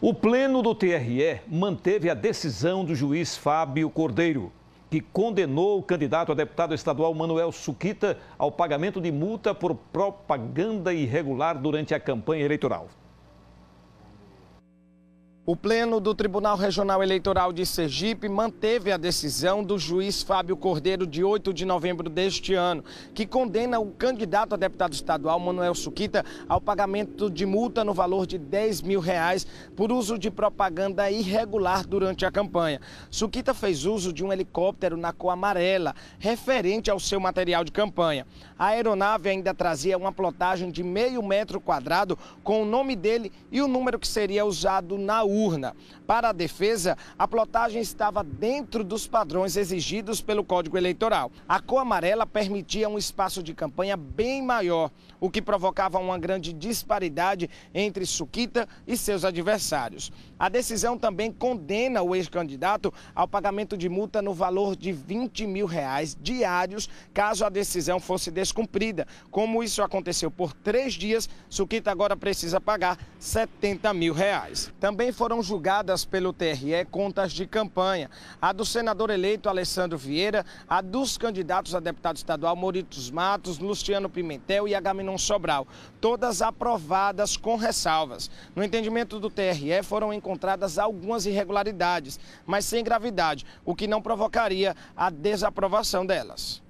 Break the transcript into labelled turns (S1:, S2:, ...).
S1: O pleno do TRE manteve a decisão do juiz Fábio Cordeiro, que condenou o candidato a deputado estadual Manuel Suquita ao pagamento de multa por propaganda irregular durante a campanha eleitoral.
S2: O Pleno do Tribunal Regional Eleitoral de Sergipe manteve a decisão do juiz Fábio Cordeiro, de 8 de novembro deste ano, que condena o candidato a deputado estadual, Manuel Suquita, ao pagamento de multa no valor de 10 mil reais por uso de propaganda irregular durante a campanha. Suquita fez uso de um helicóptero na cor amarela, referente ao seu material de campanha. A aeronave ainda trazia uma plotagem de meio metro quadrado com o nome dele e o número que seria usado na urna urna. Para a defesa, a plotagem estava dentro dos padrões exigidos pelo Código Eleitoral. A cor amarela permitia um espaço de campanha bem maior, o que provocava uma grande disparidade entre Suquita e seus adversários. A decisão também condena o ex-candidato ao pagamento de multa no valor de 20 mil reais diários, caso a decisão fosse descumprida. Como isso aconteceu por três dias, Suquita agora precisa pagar 70 mil reais. Também foram foram julgadas pelo TRE contas de campanha. A do senador eleito Alessandro Vieira, a dos candidatos a deputado estadual Moritos Matos, Luciano Pimentel e Agaminon Sobral. Todas aprovadas com ressalvas. No entendimento do TRE, foram encontradas algumas irregularidades, mas sem gravidade, o que não provocaria a desaprovação delas.